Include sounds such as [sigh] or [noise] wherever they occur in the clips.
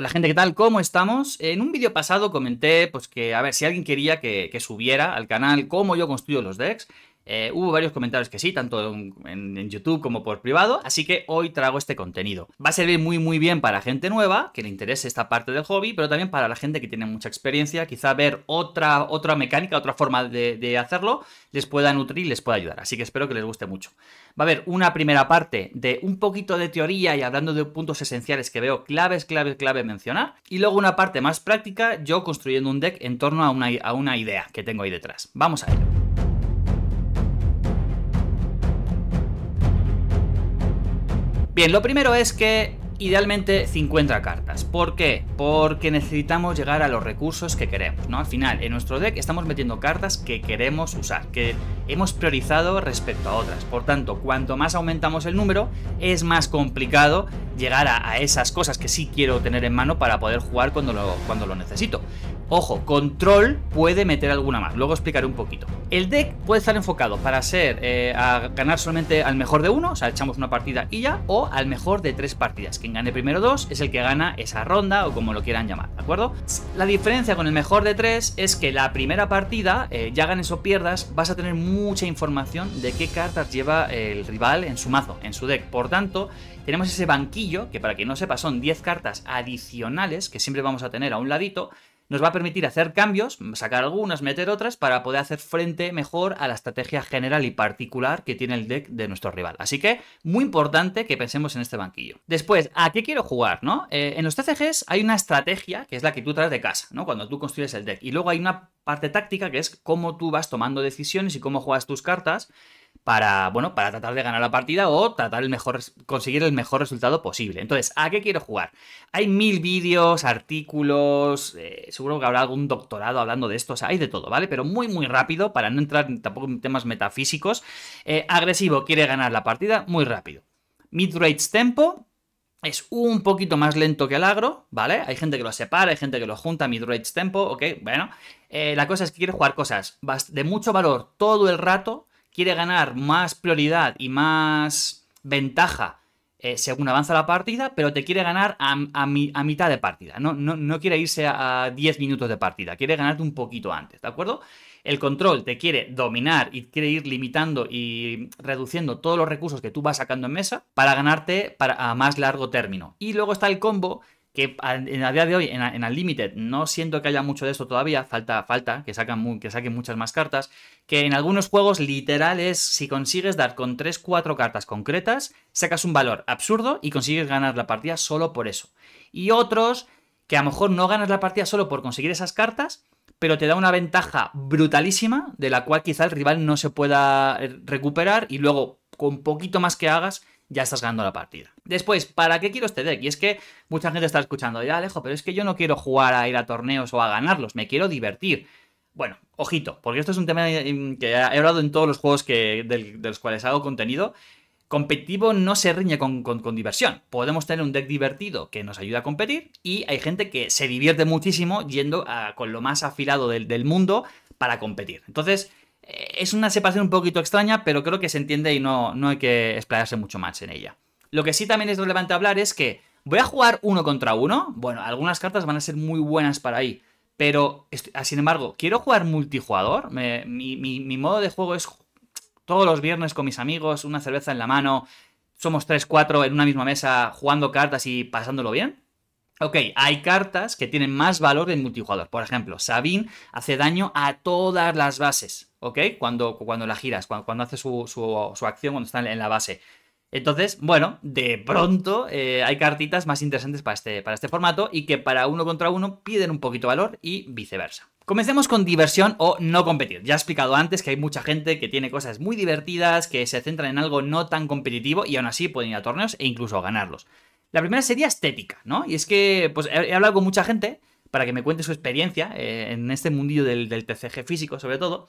Hola gente, ¿qué tal? ¿Cómo estamos? En un vídeo pasado comenté pues que, a ver, si alguien quería que, que, subiera al canal cómo yo construyo los decks, eh, hubo varios comentarios que sí, tanto en, YouTube como por privado, así que hoy traigo este contenido. Va a servir muy muy bien para gente nueva, que le interese esta parte del hobby, pero también para la gente que tiene mucha experiencia, quizá ver otra, otra mecánica, otra forma de, hacerlo, les pueda nutrir les pueda ayudar. Así que espero que les guste mucho. Va a haber una primera parte de un poquito de teoría y hablando de puntos esenciales que veo claves, claves, clave mencionar, y luego una parte más práctica, yo construyendo un deck en torno a una, a una idea que tengo ahí detrás. Vamos a ello. Bien, lo primero es que idealmente 50 cartas. ¿Por qué? Porque necesitamos llegar a los recursos que queremos, ¿no? Al final, en nuestro deck estamos metiendo cartas que queremos usar, que hemos priorizado respecto a otras. Por tanto, cuanto más aumentamos el número, es más complicado llegar a, esas cosas que sí quiero tener en mano para poder jugar cuando cuando lo necesito. Ojo, control puede meter alguna más, luego explicaré un poquito. El deck puede estar enfocado para ser eh, a ganar solamente al mejor de uno, o sea, echamos una partida y ya, o al mejor de tres partidas. Quien gane primero dos es el que gana esa ronda o como lo quieran llamar, ¿de acuerdo? La diferencia con el mejor de tres es que la primera partida, eh, ya ganes o pierdas, vas a tener mucha información de qué cartas lleva el rival en su mazo, en su deck. Por tanto, tenemos ese banquillo, que para quien no sepa son 10 cartas adicionales que siempre vamos a tener a un ladito, nos va a permitir hacer cambios, sacar algunas, meter otras, para poder hacer frente mejor a la estrategia general y particular que tiene el deck de nuestro rival. Así que, muy importante que pensemos en este banquillo. Después, ¿a qué quiero jugar? ¿no? Eh, en los TCGs hay una estrategia, que es la que tú traes de casa, ¿no? cuando tú construyes el deck. Y luego hay una parte táctica, que es cómo tú vas tomando decisiones y cómo juegas tus cartas para, bueno, para tratar de ganar la partida o tratar el mejor, conseguir el mejor resultado posible. Entonces, ¿a qué quiero jugar? Hay mil vídeos, artículos, eh, seguro que habrá algún doctorado hablando de esto, o sea, hay de todo, ¿vale? Pero muy, muy rápido, para no entrar tampoco en temas metafísicos. Eh, agresivo, quiere ganar la partida, muy rápido. Mid-range tempo, es un poquito más lento que el agro, ¿vale? Hay gente que lo separa, hay gente que lo junta, mid-range tempo, ok, bueno. Eh, la cosa es que quiere jugar cosas de mucho valor todo el rato, quiere ganar más prioridad y más ventaja eh, según avanza la partida, pero te quiere ganar a, a, mitad de partida. No, no, quiere irse a, 10 minutos de partida, quiere ganarte un poquito antes, ¿de acuerdo? El control te quiere dominar y quiere ir limitando y reduciendo todos los recursos que tú vas sacando en mesa para ganarte para, a más largo término. Y luego está el combo que a, día de hoy en, al Limited, no siento que haya mucho de esto todavía, falta, falta que, que saquen muchas más cartas, que en algunos juegos literal es si consigues dar con 3-4 cartas concretas, sacas un valor absurdo y consigues ganar la partida solo por eso. Y otros que a lo mejor no ganas la partida solo por conseguir esas cartas, pero te da una ventaja brutalísima de la cual quizá el rival no se pueda eh, recuperar y luego con poquito más que hagas ya estás ganando la partida. Después, ¿para qué quiero este deck? Y es que mucha gente está escuchando, ya Alejo, pero es que yo no quiero jugar a ir a torneos o a ganarlos, me quiero divertir. Bueno, ojito, porque esto es un tema que he hablado en todos los juegos que, de los cuales hago contenido. Competitivo no se riñe con, diversión. Podemos tener un deck divertido que nos ayuda a competir y hay gente que se divierte muchísimo yendo con lo más afilado del mundo para competir. Entonces, eh, es una separación un poquito extraña, pero creo que se entiende y no, no hay que explayarse mucho más en ella. Lo que sí también es relevante hablar es que voy a jugar uno contra uno. Bueno, algunas cartas van a ser muy buenas para ahí. Pero, ah, sin embargo, quiero jugar multijugador. mi, mi, modo de juego es todos los viernes con mis amigos, una cerveza en la mano. Somos 3-4 en una misma mesa jugando cartas y pasándolo bien. Ok, hay cartas que tienen más valor en multijugador. Por ejemplo, Sabine hace daño a todas las bases, ¿ok? Cuando, cuando la giras, cuando, hace su, acción, cuando está en la base. Entonces, bueno, de pronto eh, hay cartitas más interesantes para este, para este formato y que para uno contra uno piden un poquito valor y viceversa. Comencemos con diversión o no competir. Ya he explicado antes que hay mucha gente que tiene cosas muy divertidas, que se centran en algo no tan competitivo y aún así pueden ir a torneos e incluso ganarlos. La primera sería estética, ¿no? Y es que pues, he hablado con mucha gente para que me cuente su experiencia eh, en este mundillo del, del, TCG físico, sobre todo.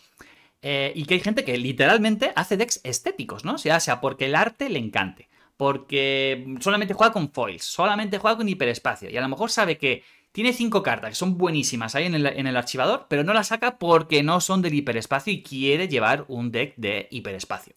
Eh, y que hay gente que literalmente hace decks estéticos, ¿no? O sea, sea porque el arte le encante, porque solamente juega con foils, solamente juega con hiperespacio, y a lo mejor sabe que tiene cinco cartas que son buenísimas ahí en el, en el, archivador, pero no las saca porque no son del hiperespacio y quiere llevar un deck de hiperespacio.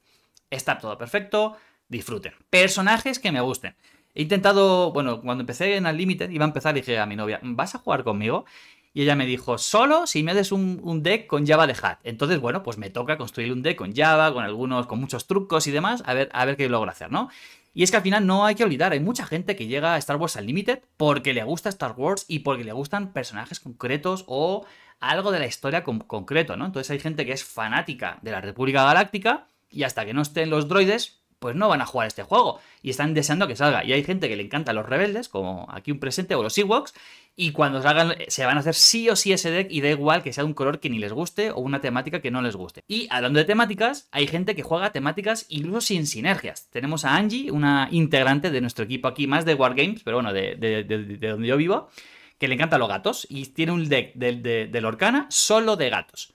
Está todo perfecto, disfruten. Personajes que me gusten. He intentado, bueno, cuando empecé en Unlimited, iba a empezar, dije a mi novia, ¿vas a jugar conmigo? Y ella me dijo, solo si me des un, deck con Java de Hat. Entonces, bueno, pues me toca construir un deck con Java, con algunos, con muchos trucos y demás, a ver, a ver qué logro hacer, ¿no? Y es que al final no hay que olvidar, hay mucha gente que llega a Star Wars Unlimited porque le gusta Star Wars y porque le gustan personajes concretos o algo de la historia concreto, ¿no? Entonces hay gente que es fanática de la República Galáctica y hasta que no estén los droides, pues no van a jugar este juego y están deseando que salga. Y hay gente que le a los rebeldes, como aquí un presente, o los Ewoks, y cuando salgan eh, se van a hacer sí o sí ese deck y da igual que sea un color que ni les guste o una temática que no les guste. Y hablando de temáticas, hay gente que juega temáticas incluso sin sinergias. Tenemos a Angie, una integrante de nuestro equipo aquí, más de Wargames, pero bueno, de, donde yo vivo, que le encanta los gatos y tiene un deck de, de Lorcana solo de gatos.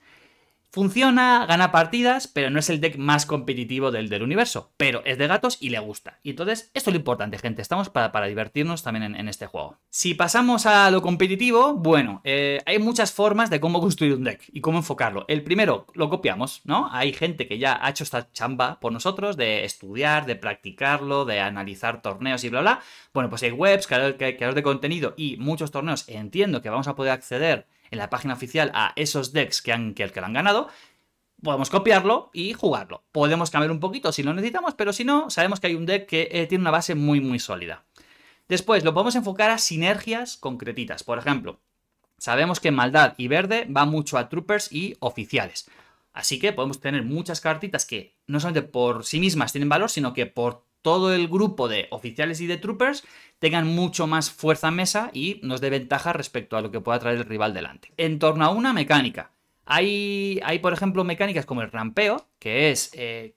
Funciona, gana partidas, pero no es el deck más competitivo del, del universo. Pero es de gatos y le gusta. Y entonces, esto es lo importante, gente. Estamos para, para divertirnos también en, este juego. Si pasamos a lo competitivo, bueno, eh, hay muchas formas de cómo construir un deck y cómo enfocarlo. El primero, lo copiamos, ¿no? Hay gente que ya ha hecho esta chamba por nosotros de estudiar, de practicarlo, de analizar torneos y bla, bla. Bueno, pues hay webs, creadores de contenido y muchos torneos, entiendo que vamos a poder acceder en la página oficial a esos decks que, han, que, que han ganado, podemos copiarlo y jugarlo. Podemos cambiar un poquito si lo necesitamos, pero si no, sabemos que hay un deck que eh, tiene una base muy, muy sólida. Después, lo podemos enfocar a sinergias concretitas. Por ejemplo, sabemos que Maldad y Verde va mucho a Troopers y Oficiales. Así que podemos tener muchas cartitas que no solamente por sí mismas tienen valor, sino que por todo el grupo de oficiales y de troopers tengan mucho más fuerza mesa y nos dé ventaja respecto a lo que pueda traer el rival delante. En torno a una mecánica. Hay, hay por ejemplo, mecánicas como el rampeo, que es eh,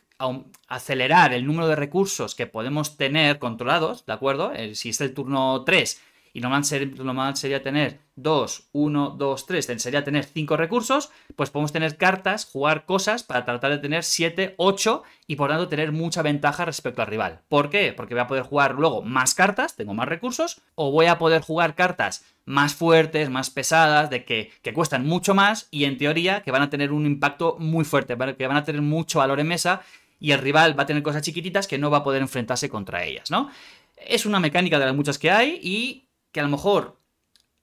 acelerar el número de recursos que podemos tener controlados, ¿de acuerdo? Eh, si es el turno 3, y lo más, ser, sería tener 2, 1, 2, 3, sería tener 5 recursos, pues podemos tener cartas, jugar cosas para tratar de tener 7, 8 y por tanto tener mucha ventaja respecto al rival. ¿Por qué? Porque voy a poder jugar luego más cartas, tengo más recursos, o voy a poder jugar cartas más fuertes, más pesadas, de que, que cuestan mucho más y en teoría que van a tener un impacto muy fuerte, que van a tener mucho valor en mesa y el rival va a tener cosas chiquititas que no va a poder enfrentarse contra ellas, ¿no? Es una mecánica de las muchas que hay y que a lo mejor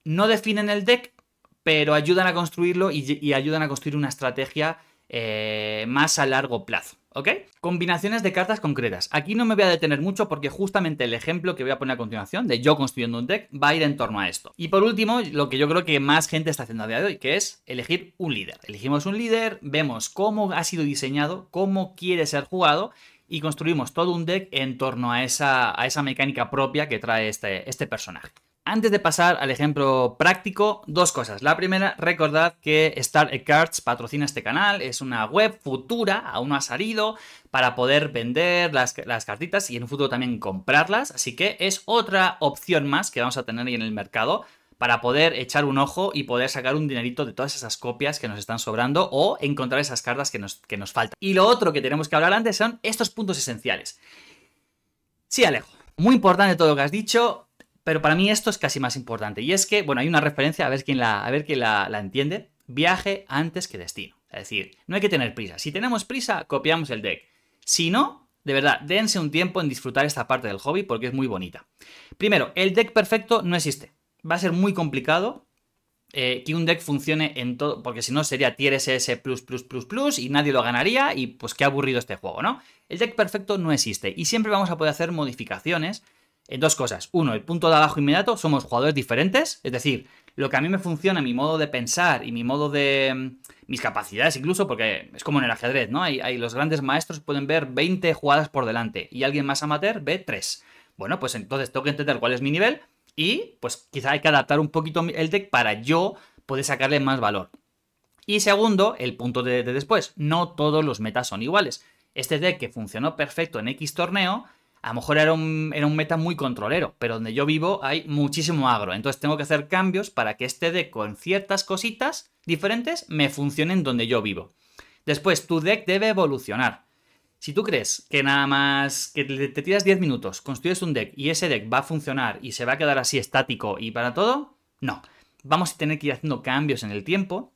no definen el deck, pero ayudan a construirlo y, ayudan a construir una estrategia eh, más a largo plazo. ¿Ok? Combinaciones de cartas concretas. Aquí no me voy a detener mucho porque justamente el ejemplo que voy a poner a continuación de yo construyendo un deck va a ir en torno a esto. Y por último, lo que yo creo que más gente está haciendo a día de hoy, que es elegir un líder. Elegimos un líder, vemos cómo ha sido diseñado, cómo quiere ser jugado y construimos todo un deck en torno a esa, mecánica propia que trae este, este personaje. Antes de pasar al ejemplo práctico, dos cosas. La primera, recordad que Star Cards patrocina este canal, es una web futura, aún no ha salido, para poder vender las, cartitas y en un futuro también comprarlas. Así que es otra opción más que vamos a tener ahí en el mercado para poder echar un ojo y poder sacar un dinerito de todas esas copias que nos están sobrando o encontrar esas cartas que nos, que nos faltan. Y lo otro que tenemos que hablar antes son estos puntos esenciales. Sí, Alejo, muy importante todo lo que has dicho pero para mí esto es casi más importante. Y es que, bueno, hay una referencia, a ver quién la, a ver quién la, entiende. Viaje antes que destino. Es decir, no hay que tener prisa. Si tenemos prisa, copiamos el deck. Si no, de verdad, dense un tiempo en disfrutar esta parte del hobby porque es muy bonita. Primero, el deck perfecto no existe. Va a ser muy complicado eh, que un deck funcione en todo, porque si no sería tier SS plus plus plus plus y nadie lo ganaría y pues qué aburrido este juego, ¿no? El deck perfecto no existe y siempre vamos a poder hacer modificaciones en eh, dos cosas. Uno, el punto de abajo inmediato, somos jugadores diferentes, es decir, lo que a mí me funciona, mi modo de pensar y mi modo de... Mm, mis capacidades incluso, porque es como en el ajedrez, ¿no? Hay, los grandes maestros pueden ver 20 jugadas por delante y alguien más amateur ve 3. Bueno, pues entonces tengo que entender cuál es mi nivel y pues quizá hay que adaptar un poquito el deck para yo poder sacarle más valor. Y segundo, el punto de después. No todos los metas son iguales. Este deck que funcionó perfecto en X torneo a lo mejor era un, era un meta muy controlero, pero donde yo vivo hay muchísimo agro. Entonces tengo que hacer cambios para que este deck con ciertas cositas diferentes me funcionen donde yo vivo. Después, tu deck debe evolucionar. Si tú crees que nada más que te tiras 10 minutos, construyes un deck y ese deck va a funcionar y se va a quedar así estático y para todo, no. Vamos a tener que ir haciendo cambios en el tiempo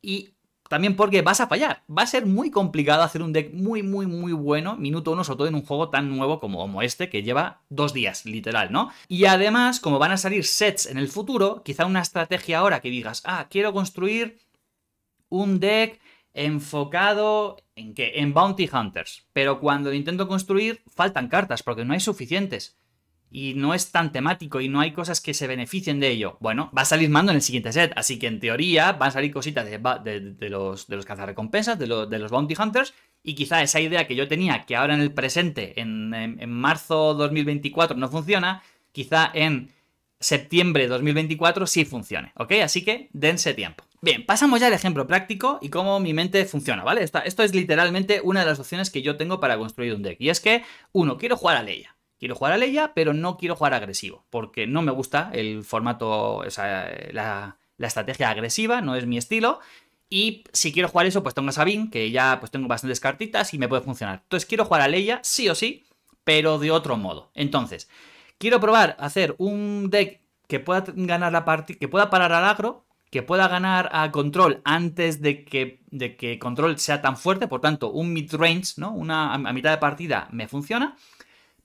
y también porque vas a fallar. Va a ser muy complicado hacer un deck muy, muy, muy bueno, minuto uno, sobre todo en un juego tan nuevo como, este, que lleva dos días, literal, ¿no? Y además, como van a salir sets en el futuro, quizá una estrategia ahora que digas, ah, quiero construir un deck enfocado en que En Bounty Hunters. Pero cuando intento construir, faltan cartas, porque no hay suficientes y no es tan temático y no hay cosas que se beneficien de ello. Bueno, va a salir mando en el siguiente set, así que en teoría van a salir cositas de, los, de los cazarrecompensas, de, de los bounty hunters, y quizá esa idea que yo tenía, que ahora en el presente, en, en, marzo 2024, no funciona, quizá en septiembre 2024 sí funcione, ¿ok? Así que dense tiempo. Bien, pasamos ya al ejemplo práctico y cómo mi mente funciona, ¿vale? esto es literalmente una de las opciones que yo tengo para construir un deck. Y es que, uno, quiero jugar a Leia. Quiero jugar a Leia, pero no quiero jugar agresivo, porque no me gusta el formato, la, estrategia agresiva, no es mi estilo. Y si quiero jugar eso, pues tengo a Sabine, que ya pues tengo bastantes cartitas y me puede funcionar. Entonces quiero jugar a Leia, sí o sí, pero de otro modo. Entonces, quiero probar hacer un deck que pueda ganar la partida, que pueda parar al agro, que pueda ganar a control antes de que, de que control sea tan fuerte, por tanto, un mid-range, ¿no? Una a mitad de partida me funciona.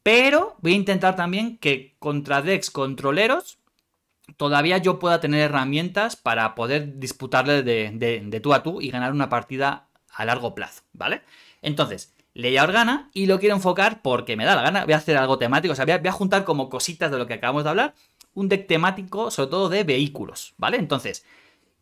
Pero voy a intentar también que contra decks controleros todavía yo pueda tener herramientas para poder disputarle de, tú a tú y ganar una partida a largo plazo, ¿vale? Entonces, Leia Organa y lo quiero enfocar porque me da la gana, voy a hacer algo temático, o sea, voy a, juntar como cositas de lo que acabamos de hablar, un deck temático sobre todo de vehículos, ¿vale? Entonces,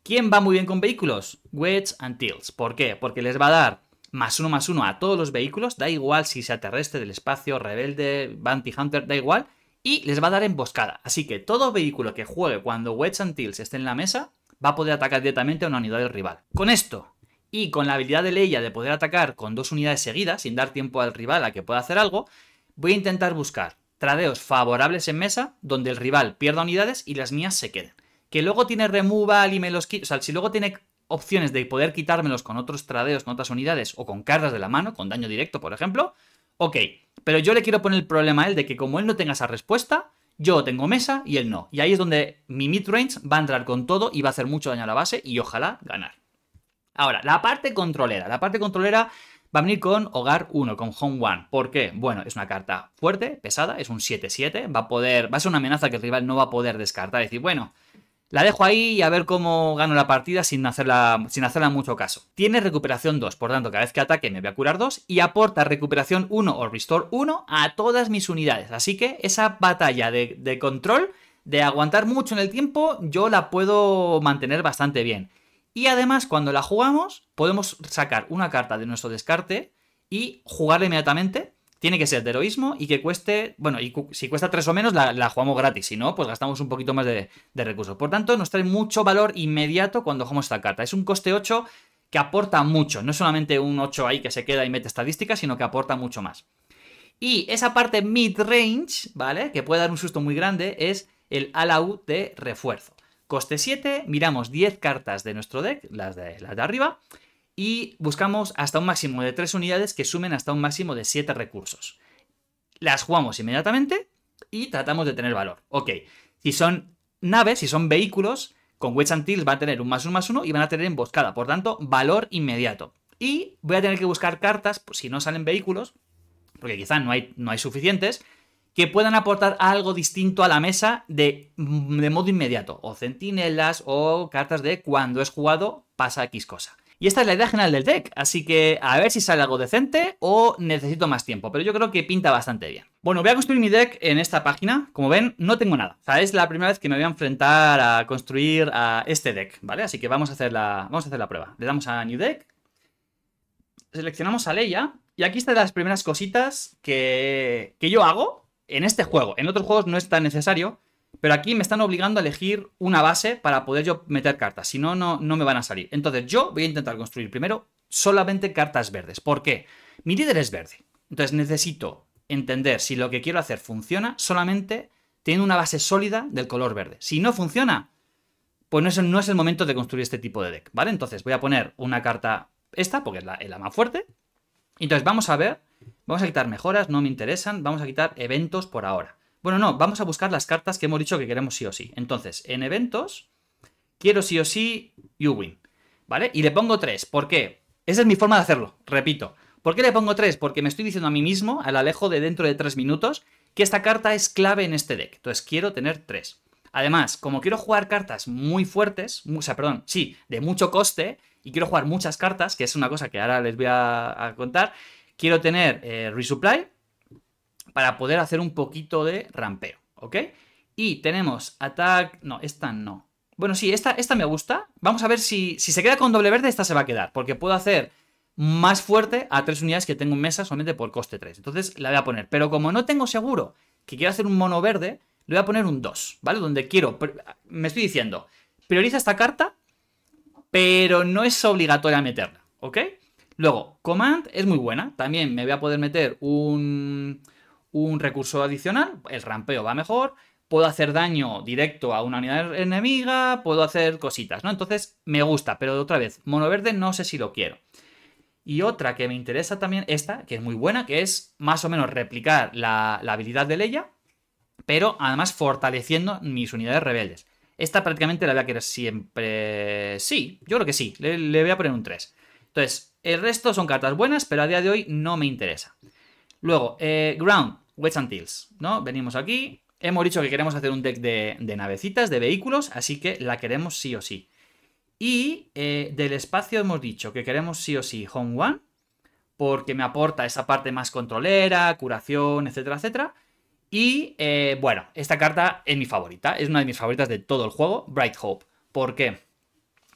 ¿quién va muy bien con vehículos? Wedge and Tills, ¿por qué? Porque les va a dar más uno más uno a todos los vehículos, da igual si se terrestre, del espacio, rebelde, bounty hunter, da igual, y les va a dar emboscada. Así que todo vehículo que juegue cuando Wedge and Tills esté en la mesa va a poder atacar directamente a una unidad del rival. Con esto, y con la habilidad de Leia de poder atacar con dos unidades seguidas, sin dar tiempo al rival a que pueda hacer algo, voy a intentar buscar tradeos favorables en mesa donde el rival pierda unidades y las mías se queden. Que luego tiene removal y me los O sea, si luego tiene opciones de poder quitármelos con otros tradeos, con otras unidades o con cartas de la mano, con daño directo, por ejemplo, ok, pero yo le quiero poner el problema a él de que como él no tenga esa respuesta, yo tengo mesa y él no. Y ahí es donde mi midrange va a entrar con todo y va a hacer mucho daño a la base y ojalá ganar. Ahora, la parte controlera. La parte controlera va a venir con Hogar 1, con Home 1. ¿Por qué? Bueno, es una carta fuerte, pesada, es un 7-7, va a poder, va a ser una amenaza que el rival no va a poder descartar. Es decir, bueno, la dejo ahí y a ver cómo gano la partida sin hacerla, sin mucho caso. Tiene recuperación 2, por tanto cada vez que ataque me voy a curar 2 y aporta recuperación 1 o restore 1 a todas mis unidades. Así que esa batalla de, de control, de aguantar mucho en el tiempo, yo la puedo mantener bastante bien. Y además cuando la jugamos podemos sacar una carta de nuestro descarte y jugarla inmediatamente tiene que ser de heroísmo y que cueste, bueno, y si cuesta 3 o menos, la, jugamos gratis, si no, pues gastamos un poquito más de, recursos. Por tanto, nos trae mucho valor inmediato cuando jugamos esta carta. Es un coste 8 que aporta mucho, no es solamente un 8 ahí que se queda y mete estadísticas, sino que aporta mucho más. Y esa parte mid-range, ¿vale? Que puede dar un susto muy grande, es el Alaú de refuerzo. Coste 7, miramos 10 cartas de nuestro deck, las de, las de arriba, y buscamos hasta un máximo de 3 unidades que sumen hasta un máximo de 7 recursos. Las jugamos inmediatamente y tratamos de tener valor. Ok, si son naves, si son vehículos, con Witch and va van a tener un más un más uno y van a tener emboscada, por tanto, valor inmediato. Y voy a tener que buscar cartas, pues, si no salen vehículos, porque quizá no hay, no hay suficientes, que puedan aportar algo distinto a la mesa de, de modo inmediato, o centinelas o cartas de cuando es jugado pasa X cosa. Y esta es la idea general del deck, así que a ver si sale algo decente o necesito más tiempo, pero yo creo que pinta bastante bien. Bueno, voy a construir mi deck en esta página. Como ven, no tengo nada. O sea, es la primera vez que me voy a enfrentar a construir a este deck, ¿vale? Así que vamos a hacer la, vamos a hacer la prueba. Le damos a New Deck. Seleccionamos a Leia. Y aquí están las primeras cositas que, que yo hago en este juego. En otros juegos no es tan necesario, pero aquí me están obligando a elegir una base para poder yo meter cartas. Si no, no, me van a salir. Entonces yo voy a intentar construir primero solamente cartas verdes. ¿Por qué? Mi líder es verde. Entonces necesito entender si lo que quiero hacer funciona solamente teniendo una base sólida del color verde. Si no funciona, pues no es, el momento de construir este tipo de deck, ¿vale? Entonces voy a poner una carta esta, porque es la más fuerte. Entonces vamos a ver, vamos a quitar mejoras, no me interesan, vamos a quitar eventos por ahora. Bueno, no, vamos a buscar las cartas que hemos dicho que queremos sí o sí. Entonces, en eventos, quiero sí o sí win. ¿vale? Y le pongo tres ¿Por qué? Esa es mi forma de hacerlo, repito. ¿Por qué le pongo tres Porque me estoy diciendo a mí mismo, al alejo de dentro de tres minutos, que esta carta es clave en este deck. Entonces, quiero tener tres Además, como quiero jugar cartas muy fuertes, o sea, perdón, sí, de mucho coste, y quiero jugar muchas cartas, que es una cosa que ahora les voy a, contar, quiero tener eh, resupply, para poder hacer un poquito de rampeo, ¿ok? Y tenemos attack... No, esta no. Bueno, sí, esta, esta me gusta. Vamos a ver si, si se queda con doble verde, esta se va a quedar, porque puedo hacer más fuerte a tres unidades que tengo en mesa solamente por coste 3. Entonces la voy a poner. Pero como no tengo seguro que quiero hacer un mono verde, le voy a poner un 2, ¿vale? Donde quiero... Ah, me estoy diciendo, prioriza esta carta, pero no es obligatoria meterla, ¿ok? Luego, Command es muy buena. También me voy a poder meter un un recurso adicional, el rampeo va mejor, puedo hacer daño directo a una unidad enemiga, puedo hacer cositas, ¿no? Entonces me gusta, pero de otra vez, mono verde no sé si lo quiero. Y otra que me interesa también, esta, que es muy buena, que es más o menos replicar la, habilidad de Leia, pero además fortaleciendo mis unidades rebeldes. Esta prácticamente la voy a querer siempre... Sí, yo creo que sí, le, le voy a poner un 3. Entonces, el resto son cartas buenas, pero a día de hoy no me interesa. Luego, eh, Ground, Wets and ¿no? Venimos aquí, hemos dicho que queremos hacer un deck de, navecitas, de vehículos, así que la queremos sí o sí. Y eh, del espacio hemos dicho que queremos sí o sí Home One, porque me aporta esa parte más controlera, curación, etcétera, etcétera. Y eh, bueno, esta carta es mi favorita, es una de mis favoritas de todo el juego, Bright Hope. ¿Por qué?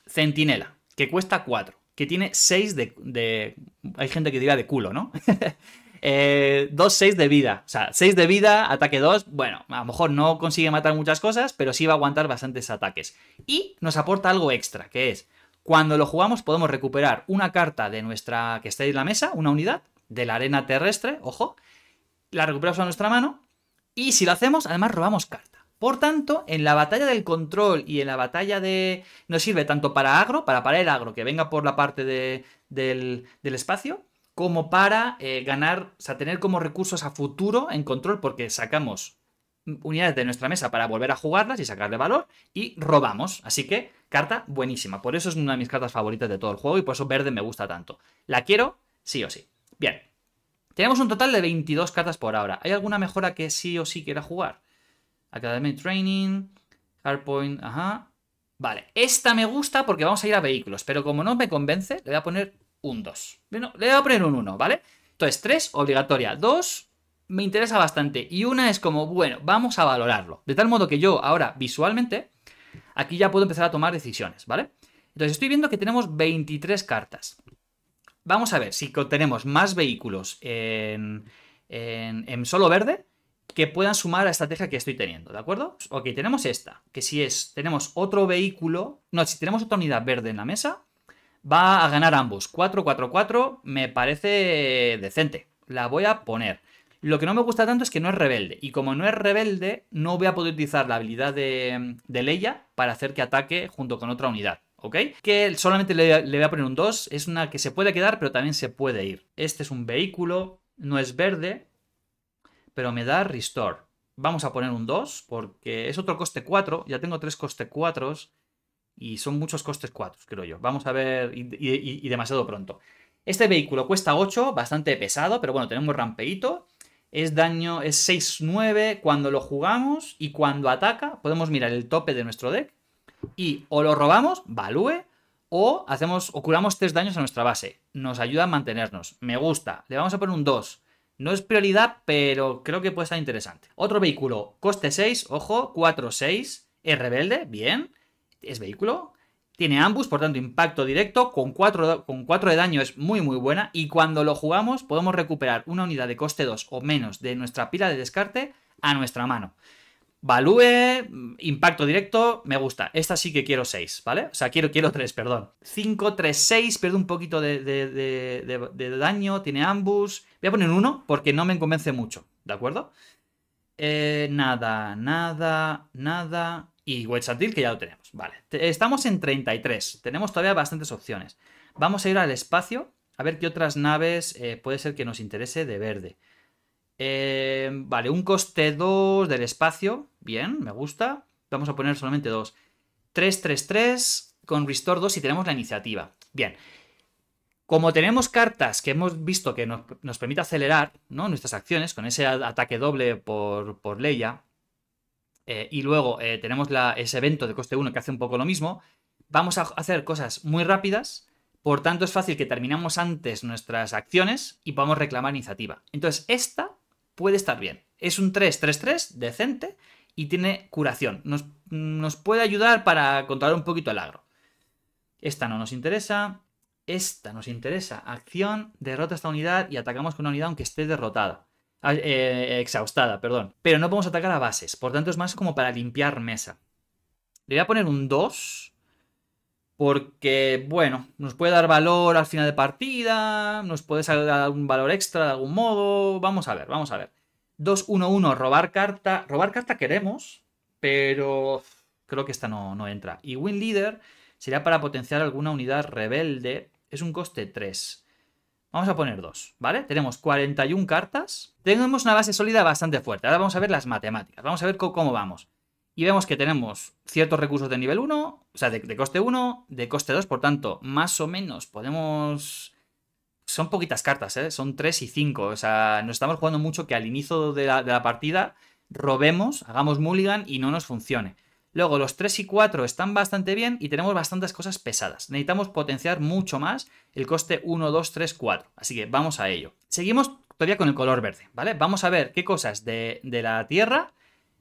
Centinela, que cuesta 4, que tiene 6 de, de... Hay gente que dirá de culo, ¿no? [laughs] 2-6 eh, de vida. O sea, 6 de vida, ataque 2. Bueno, a lo mejor no consigue matar muchas cosas, pero sí va a aguantar bastantes ataques. Y nos aporta algo extra, que es, cuando lo jugamos podemos recuperar una carta de nuestra que ahí en la mesa, una unidad, de la arena terrestre, ojo, la recuperamos a nuestra mano, y si lo hacemos, además robamos carta. Por tanto, en la batalla del control y en la batalla de... Nos sirve tanto para agro, para parar el agro que venga por la parte del, del espacio, como para eh, ganar, o sea, tener como recursos a futuro en control, porque sacamos unidades de nuestra mesa para volver a jugarlas y sacarle valor, y robamos. Así que, carta buenísima. Por eso es una de mis cartas favoritas de todo el juego y por eso verde me gusta tanto. La quiero, sí o sí. Bien. Tenemos un total de 22 cartas por ahora. ¿Hay alguna mejora que sí o sí quiera jugar? Academy Training, Hardpoint, ajá. Vale, esta me gusta porque vamos a ir a vehículos, pero como no me convence, le voy a poner un 2. Bueno, le voy a poner un 1, ¿vale? Entonces, 3 obligatoria, 2 me interesa bastante y una es como, bueno, vamos a valorarlo. De tal modo que yo ahora visualmente, aquí ya puedo empezar a tomar decisiones, ¿vale? Entonces, estoy viendo que tenemos 23 cartas. Vamos a ver si tenemos más vehículos en, en, solo verde que puedan sumar a la estrategia que estoy teniendo, ¿de acuerdo? Ok, tenemos esta, que si es, tenemos otro vehículo, no, si tenemos otra unidad verde en la mesa, Va a ganar ambos. 4-4-4 me parece decente. La voy a poner. Lo que no me gusta tanto es que no es rebelde. Y como no es rebelde, no voy a poder utilizar la habilidad de, de Leia para hacer que ataque junto con otra unidad. ¿Ok? Que solamente le, le, voy a poner un 2. Es una que se puede quedar, pero también se puede ir. Este es un vehículo. No es verde. Pero me da Restore. Vamos a poner un 2 porque es otro coste 4. Ya tengo 3 coste 4 y son muchos costes 4, creo yo. Vamos a ver, y, demasiado pronto. Este vehículo cuesta 8, bastante pesado, pero bueno, tenemos rampeito. Es daño, es 6-9 cuando lo jugamos y cuando ataca podemos mirar el tope de nuestro deck y o lo robamos, valúe, o hacemos o curamos 3 daños a nuestra base. Nos ayuda a mantenernos. Me gusta. Le vamos a poner un 2. No es prioridad, pero creo que puede estar interesante. Otro vehículo, coste 6, ojo, 4-6, es rebelde, bien es vehículo, tiene ambus, por tanto impacto directo, con 4, con de daño es muy muy buena y cuando lo jugamos podemos recuperar una unidad de coste 2 o menos de nuestra pila de descarte a nuestra mano. Value, impacto directo, me gusta. Esta sí que quiero 6, ¿vale? O sea, quiero, quiero 3, perdón. 5, 3, 6, pierdo un poquito de, daño, tiene ambus. Voy a poner 1 porque no me convence mucho, ¿de acuerdo? Eh, nada, nada, nada, y Wait que ya lo tenemos. Vale, estamos en 33, tenemos todavía bastantes opciones. Vamos a ir al espacio, a ver qué otras naves eh, puede ser que nos interese de verde. Eh, vale, un coste 2 del espacio, bien, me gusta. Vamos a poner solamente 2. 3 con Restore 2 y tenemos la iniciativa. Bien. Como tenemos cartas que hemos visto que nos, nos permite acelerar nuestras acciones con ese ataque doble por, por Leia, eh, y luego eh, tenemos la, ese evento de coste 1 que hace un poco lo mismo, vamos a hacer cosas muy rápidas, por tanto es fácil que terminamos antes nuestras acciones y podamos reclamar iniciativa. Entonces, esta puede estar bien. Es un 3-3-3 decente y tiene curación. Nos, nos puede ayudar para controlar un poquito el agro. Esta no nos interesa. Esta nos interesa. Acción, derrota esta unidad y atacamos con una unidad aunque esté derrotada. Ah, eh, eh, exhaustada, perdón. Pero no podemos atacar a bases, por tanto es más como para limpiar mesa. Le voy a poner un 2. Porque, bueno, nos puede dar valor al final de partida, nos puede dar un valor extra de algún modo. Vamos a ver, vamos a ver. 2-1-1, robar carta. Robar carta queremos, pero creo que esta no, no entra. Y Win Leader sería para potenciar alguna unidad rebelde. Es un coste 3. Vamos a poner dos, ¿vale? Tenemos 41 cartas. Tenemos una base sólida bastante fuerte. Ahora vamos a ver las matemáticas. Vamos a ver cómo vamos. Y vemos que tenemos ciertos recursos de nivel 1, o sea, de, coste 1, de coste 2, por tanto, más o menos podemos... Son poquitas cartas, ¿eh? Son 3 y 5. O sea, nos estamos jugando mucho que al inicio de la partida robemos, hagamos mulligan y no nos funcione. Luego los 3 y 4 están bastante bien y tenemos bastantes cosas pesadas. Necesitamos potenciar mucho más el coste 1, 2, 3, 4. Así que vamos a ello. Seguimos todavía con el color verde, ¿vale? Vamos a ver qué cosas de, la Tierra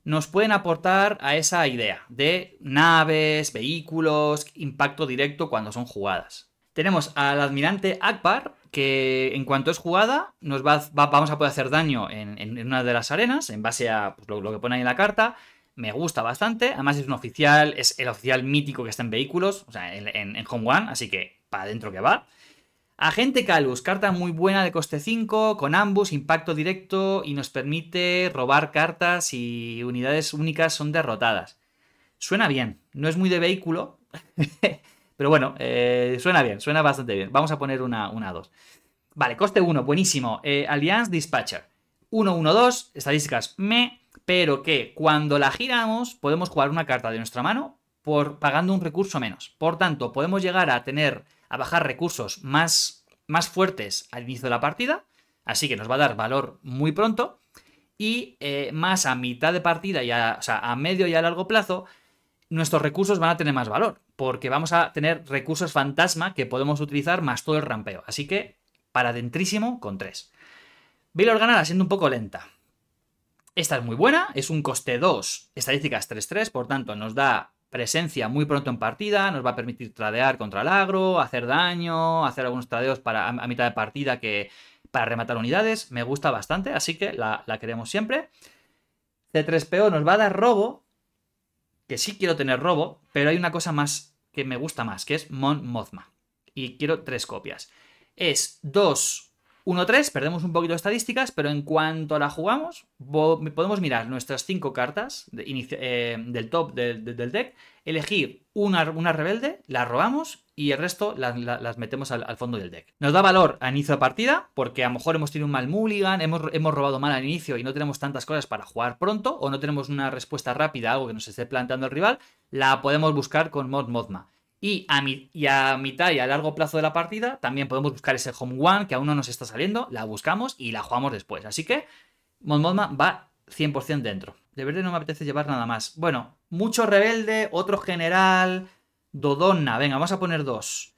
nos pueden aportar a esa idea de naves, vehículos, impacto directo cuando son jugadas. Tenemos al almirante Akbar, que en cuanto es jugada, nos va, vamos a poder hacer daño en, una de las arenas, en base a pues, lo, lo, que pone ahí en la carta me gusta bastante. Además, es un oficial, es el oficial mítico que está en vehículos, o sea, en, en, Home One, así que para adentro que va. Agente Calus, carta muy buena de coste 5, con ambos, impacto directo y nos permite robar cartas y unidades únicas son derrotadas. Suena bien, no es muy de vehículo, [laughs] pero bueno, eh, suena bien, suena bastante bien. Vamos a poner una 2. dos vale, coste 1, buenísimo. Eh, Dispatcher. 1-1-2, estadísticas me pero que cuando la giramos podemos jugar una carta de nuestra mano por pagando un recurso menos. Por tanto, podemos llegar a tener a bajar recursos más más fuertes al inicio de la partida, así que nos va a dar valor muy pronto y eh, más a mitad de partida y a, o sea, a medio y a largo plazo nuestros recursos van a tener más valor, porque vamos a tener recursos fantasma que podemos utilizar más todo el rampeo. Así que para dentrísimo con 3. Baylor ganada siendo un poco lenta, esta es muy buena, es un coste 2, estadísticas 3-3, por tanto nos da presencia muy pronto en partida, nos va a permitir tradear contra el agro, hacer daño, hacer algunos tradeos para, a mitad de partida que, para rematar unidades. Me gusta bastante, así que la, queremos siempre. C3PO nos va a dar robo, que sí quiero tener robo, pero hay una cosa más que me gusta más, que es Mon Mothma. Y quiero tres copias. Es 2 1-3, perdemos un poquito de estadísticas, pero en cuanto la jugamos, podemos mirar nuestras 5 cartas eh, del top del deck, elegir una, una, rebelde, la robamos y el resto las metemos al, fondo del deck. Nos da valor a inicio de partida, porque a lo mejor hemos tenido un mal mulligan, hemos, hemos robado mal al inicio y no tenemos tantas cosas para jugar pronto, o no tenemos una respuesta rápida a algo que nos esté planteando el rival, la podemos buscar con Mod Modma. Y a, mitad y a largo plazo de la partida también podemos buscar ese home one que aún no nos está saliendo, la buscamos y la jugamos después. Así que Modmodma va 100% dentro. De verdad no me apetece llevar nada más. Bueno, mucho rebelde, otro general, Dodonna. Venga, vamos a poner dos.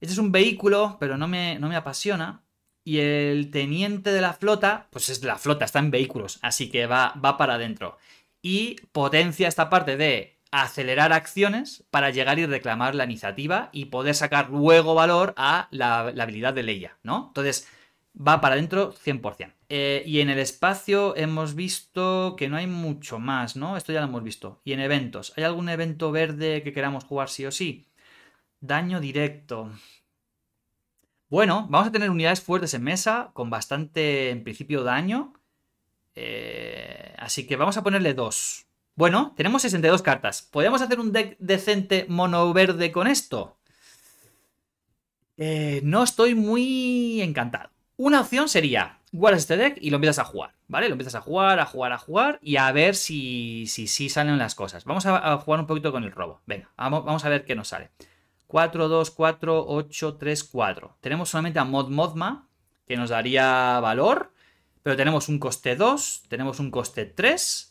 Este es un vehículo, pero no me, no me apasiona. Y el teniente de la flota, pues es la flota, está en vehículos, así que va, va para adentro. Y potencia esta parte de acelerar acciones para llegar y reclamar la iniciativa y poder sacar luego valor a la, habilidad de Leia, ¿no? Entonces, va para adentro 100%. Eh, y en el espacio hemos visto que no hay mucho más, ¿no? Esto ya lo hemos visto. Y en eventos, ¿hay algún evento verde que queramos jugar sí o sí? Daño directo. Bueno, vamos a tener unidades fuertes en mesa con bastante, en principio, daño. Eh, así que vamos a ponerle dos. Bueno, tenemos 62 cartas. ¿Podemos hacer un deck decente mono verde con esto? Eh, no estoy muy encantado. Una opción sería, guardas este deck y lo empiezas a jugar, ¿vale? Lo empiezas a jugar, a jugar, a jugar y a ver si, si, salen las cosas. Vamos a, jugar un poquito con el robo. Venga, vamos, vamos a ver qué nos sale. 4, 2, 4, 8, 3, 4. Tenemos solamente a Mod Modma, que nos daría valor, pero tenemos un coste 2, tenemos un coste 3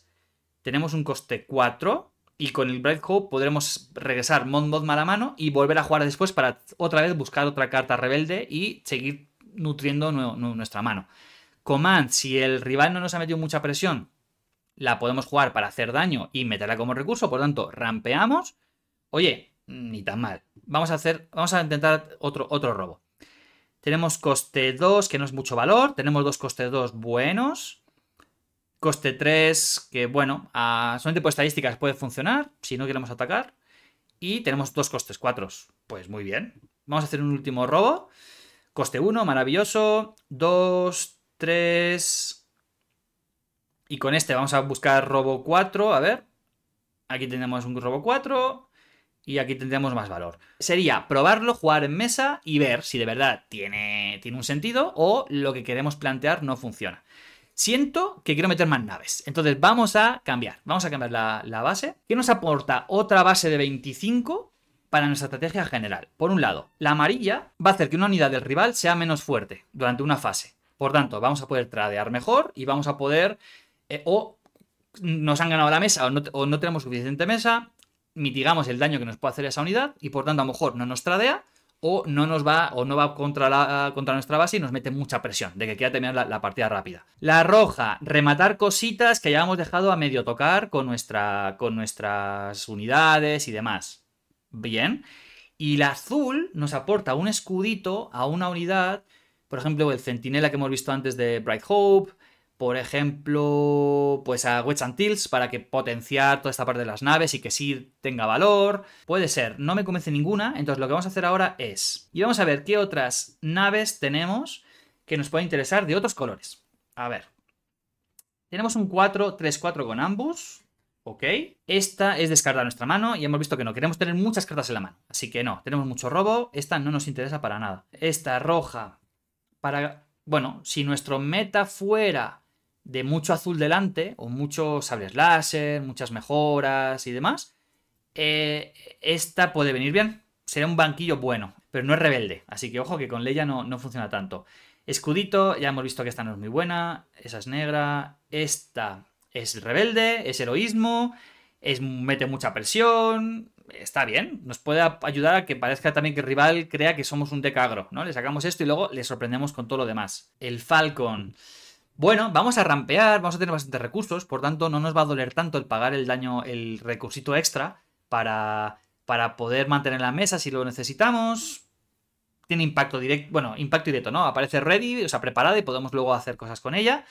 tenemos un coste 4 y con el Bright Hope podremos regresar Mod Mod mala mano y volver a jugar después para otra vez buscar otra carta rebelde y seguir nutriendo nuestra mano. Command, si el rival no nos ha metido mucha presión, la podemos jugar para hacer daño y meterla como recurso, por lo tanto, rampeamos. Oye, ni tan mal. Vamos a hacer, vamos a intentar otro, otro robo. Tenemos coste 2, que no es mucho valor. Tenemos dos coste 2 buenos. Coste 3, que bueno, son solamente por estadísticas puede funcionar, si no queremos atacar. Y tenemos dos costes 4. Pues muy bien. Vamos a hacer un último robo. Coste 1, maravilloso. 2, 3. Y con este vamos a buscar robo 4. A ver. Aquí tenemos un robo 4 y aquí tendremos más valor. Sería probarlo, jugar en mesa y ver si de verdad tiene, tiene un sentido o lo que queremos plantear no funciona siento que quiero meter más naves. Entonces vamos a cambiar, vamos a cambiar la, base. ¿Qué nos aporta otra base de 25? para nuestra estrategia general. Por un lado, la amarilla va a hacer que una unidad del rival sea menos fuerte durante una fase. Por tanto, vamos a poder tradear mejor y vamos a poder... Eh, o nos han ganado la mesa o no, tenemos suficiente mesa, mitigamos el daño que nos puede hacer esa unidad y por tanto a lo mejor no nos tradea o no nos va o no va contra, contra nuestra base y nos mete mucha presión de que quiera terminar la, partida rápida. La roja, rematar cositas que ya hemos dejado a medio tocar con, con nuestras unidades y demás. Bien. Y la azul nos aporta un escudito a una unidad, por ejemplo, el centinela que hemos visto antes de Bright Hope, por ejemplo, pues a Wets and para que potenciar toda esta parte de las naves y que sí tenga valor. Puede ser, no me convence ninguna, entonces lo que vamos a hacer ahora es... Y vamos a ver qué otras naves tenemos que nos pueden interesar de otros colores. A ver. Tenemos un 4-3-4 con ambos. Ok. Esta es descartar nuestra mano y hemos visto que no. Queremos tener muchas cartas en la mano. Así que no, tenemos mucho robo. Esta no nos interesa para nada. Esta roja para... Bueno, si nuestro meta fuera de mucho azul delante, o muchos sables láser, muchas mejoras y demás, eh, esta puede venir bien. Será un banquillo bueno, pero no es rebelde. Así que ojo que con Leia no, no funciona tanto. Escudito, ya hemos visto que esta no es muy buena, esa es negra, esta es rebelde, es heroísmo, es, mete mucha presión, está bien, nos puede ayudar a que parezca también que el rival crea que somos un decagro, ¿no? Le sacamos esto y luego le sorprendemos con todo lo demás. El Falcon, bueno, vamos a rampear, vamos a tener bastantes recursos, por tanto no nos va a doler tanto el pagar el daño, el recursito extra para, para poder mantener la mesa si lo necesitamos. Tiene impacto directo, bueno, impacto directo, ¿no? Aparece ready, o sea, preparada y podemos luego hacer cosas con ella.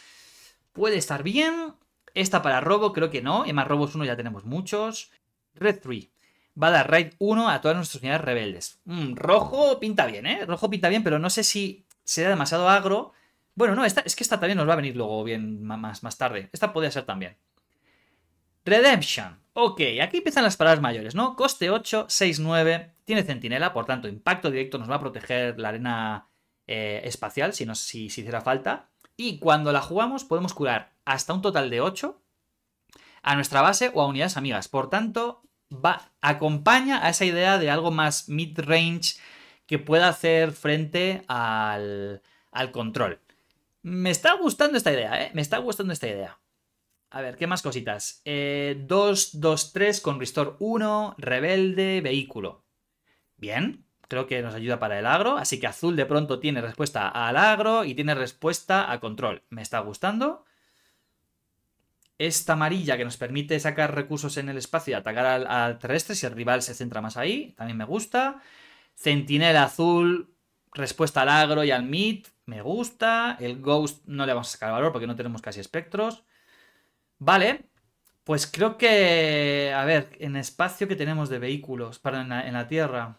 Puede estar bien. Esta para robo creo que no, y más robos 1 ya tenemos muchos. Red 3 va a dar raid 1 a todas nuestras unidades rebeldes. Mm, rojo pinta bien, ¿eh? Rojo pinta bien, pero no sé si será demasiado agro bueno, no, es que esta también nos va a venir luego bien más, más tarde. Esta podría ser también. Redemption. Ok, aquí empiezan las palabras mayores, ¿no? Coste 8, 6, 9. Tiene centinela, por tanto, impacto directo nos va a proteger la arena eh, espacial si, si, si hiciera falta. Y cuando la jugamos podemos curar hasta un total de 8 a nuestra base o a unidades amigas. Por tanto, va, acompaña a esa idea de algo más mid-range que pueda hacer frente al, al control. Me está gustando esta idea, ¿eh? Me está gustando esta idea. A ver, ¿qué más cositas? 2, 2, 3 con Restore 1, Rebelde, Vehículo. Bien, creo que nos ayuda para el agro, así que azul de pronto tiene respuesta al agro y tiene respuesta a control. Me está gustando. Esta amarilla que nos permite sacar recursos en el espacio y atacar al, terrestre si el rival se centra más ahí, también me gusta. Centinela azul, respuesta al agro y al mid, me gusta. El Ghost no le vamos a sacar valor porque no tenemos casi espectros. Vale, pues creo que, a ver, en espacio que tenemos de vehículos, perdón, en, la, Tierra,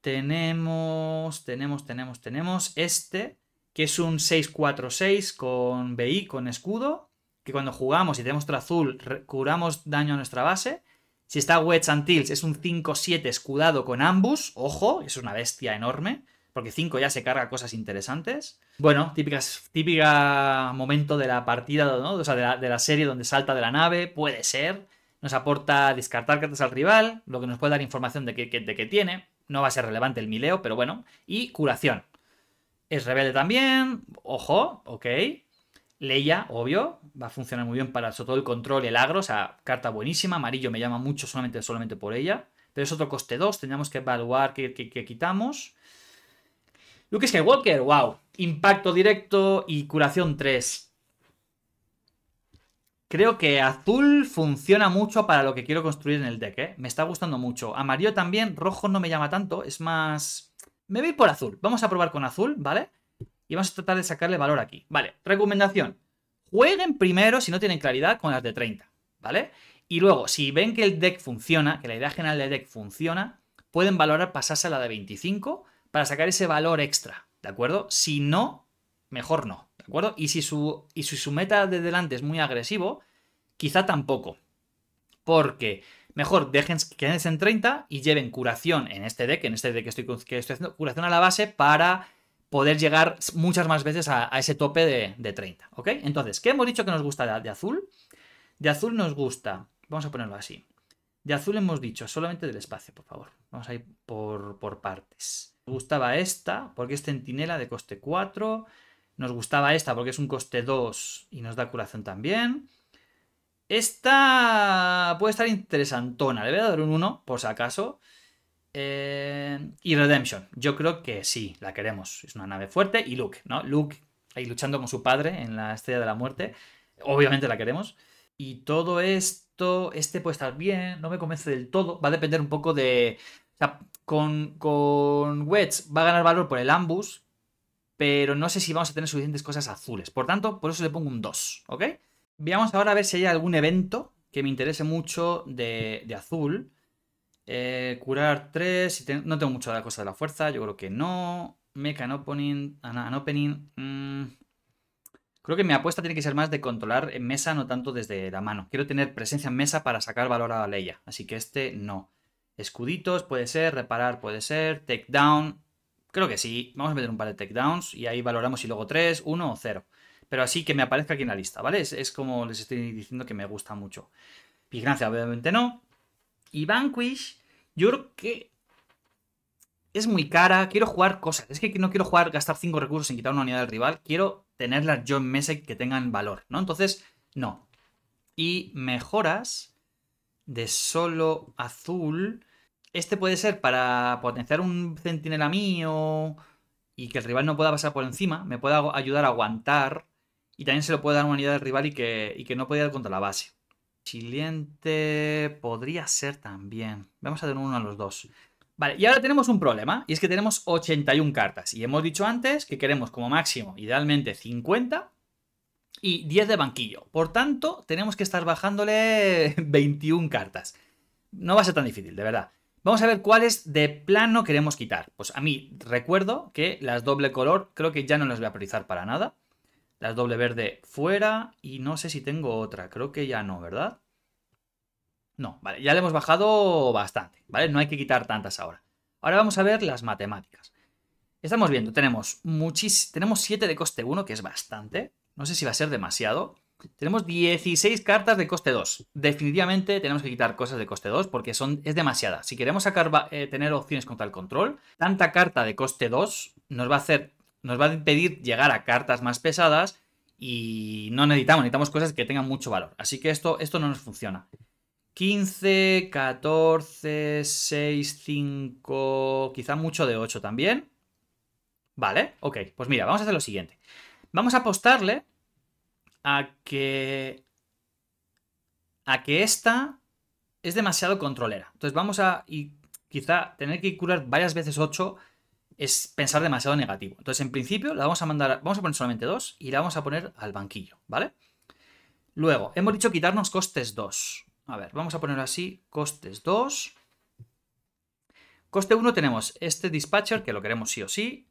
tenemos, tenemos, tenemos, tenemos este, que es un 646 con BI, con escudo, que cuando jugamos y tenemos azul curamos daño a nuestra base. Si está Wedge and es un 5-7 escudado con ambus, ojo, es una bestia enorme porque 5 ya se carga cosas interesantes. Bueno, típicas, típica momento de la partida, ¿no? o sea, de la, serie donde salta de la nave, puede ser. Nos aporta descartar cartas al rival, lo que nos puede dar información de qué, de tiene. No va a ser relevante el mileo, pero bueno. Y curación. Es rebelde también, ojo, ok. Leia, obvio, va a funcionar muy bien para sobre todo el control el agro, o sea, carta buenísima, amarillo me llama mucho solamente, solamente por ella, pero es otro coste 2, tendríamos que evaluar qué, qué quitamos. Luke Skywalker, wow. Impacto directo y curación 3. Creo que azul funciona mucho para lo que quiero construir en el deck, ¿eh? Me está gustando mucho. Amarillo también, rojo no me llama tanto, es más... Me voy por azul. Vamos a probar con azul, ¿vale? Y vamos a tratar de sacarle valor aquí. Vale, recomendación. Jueguen primero, si no tienen claridad, con las de 30, ¿vale? Y luego, si ven que el deck funciona, que la idea general del deck funciona, pueden valorar pasarse a la de 25 para sacar ese valor extra, ¿de acuerdo? Si no, mejor no, ¿de acuerdo? Y si su, y si su meta de delante es muy agresivo, quizá tampoco. Porque mejor dejen que en 30 y lleven curación en este deck, en este deck que estoy, estoy haciendo, curación a la base para poder llegar muchas más veces a, ese tope de, 30, ¿ok? Entonces, ¿qué hemos dicho que nos gusta de, azul? De azul nos gusta, vamos a ponerlo así, de azul hemos dicho, solamente del espacio, por favor. Vamos a ir por, por partes gustaba esta porque es centinela de coste 4. Nos gustaba esta porque es un coste 2 y nos da curación también. Esta puede estar interesantona. Le voy a dar un 1 por si acaso. Eh, y Redemption. Yo creo que sí, la queremos. Es una nave fuerte. Y Luke, ¿no? Luke ahí luchando con su padre en la Estrella de la Muerte. Obviamente la queremos. Y todo esto, este puede estar bien, no me convence del todo. Va a depender un poco de, o sea, con, con Wedge va a ganar valor por el Ambush, pero no sé si vamos a tener suficientes cosas azules. Por tanto, por eso le pongo un 2, ¿ok? Veamos ahora a ver si hay algún evento que me interese mucho de, azul. Eh, curar 3, no tengo mucho de la cosa de la fuerza, yo creo que no. Mecha an opening, an, ah, mm, Creo que mi apuesta tiene que ser más de controlar en mesa, no tanto desde la mano. Quiero tener presencia en mesa para sacar valor a Leia, así que este no. Escuditos puede ser, reparar puede ser, takedown. Creo que sí. Vamos a meter un par de takedowns y ahí valoramos si luego 3, 1 o 0. Pero así que me aparezca aquí en la lista, ¿vale? Es, como les estoy diciendo que me gusta mucho. Vigilancia, obviamente no. Y Vanquish, yo creo que es muy cara. Quiero jugar cosas. Es que no quiero jugar, gastar 5 recursos en quitar una unidad del rival. Quiero tenerlas yo en mesa que tengan valor, ¿no? Entonces, no. Y mejoras de solo azul. Este puede ser para potenciar un centinela mío y que el rival no pueda pasar por encima. Me pueda ayudar a aguantar. Y también se lo puede dar una unidad al rival y que, y que no pueda ir contra la base. siliente podría ser también. Vamos a tener uno a los dos. Vale, y ahora tenemos un problema, y es que tenemos 81 cartas. Y hemos dicho antes que queremos como máximo, idealmente, 50 y 10 de banquillo. Por tanto, tenemos que estar bajándole 21 [laughs] cartas. No va a ser tan difícil, de verdad. Vamos a ver cuáles de plano queremos quitar. Pues a mí recuerdo que las doble color creo que ya no las voy a priorizar para nada. Las doble verde fuera y no sé si tengo otra. Creo que ya no, ¿verdad? No, vale, ya le hemos bajado bastante, ¿vale? No hay que quitar tantas ahora. Ahora vamos a ver las matemáticas. Estamos viendo, tenemos, tenemos 7 de coste 1, que es bastante, no sé si va a ser demasiado. Tenemos 16 cartas de coste 2. Definitivamente tenemos que quitar cosas de coste 2 porque son, es demasiada. Si queremos eh, tener opciones contra el control, tanta carta de coste 2 nos va a hacer, nos va a impedir llegar a cartas más pesadas y no necesitamos, necesitamos cosas que tengan mucho valor. Así que esto, esto no nos funciona. 15, 14, 6, 5, quizá mucho de 8 también. Vale, ok, pues mira, vamos a hacer lo siguiente. Vamos a apostarle a que. a que esta es demasiado controlera. Entonces vamos a. quizá tener que curar varias veces 8 es pensar demasiado negativo. Entonces, en principio, la vamos a mandar. Vamos a poner solamente 2 y la vamos a poner al banquillo, ¿vale? Luego, hemos dicho quitarnos costes 2. A ver, vamos a poner así: costes 2. Coste 1 tenemos este dispatcher, que lo queremos sí o sí.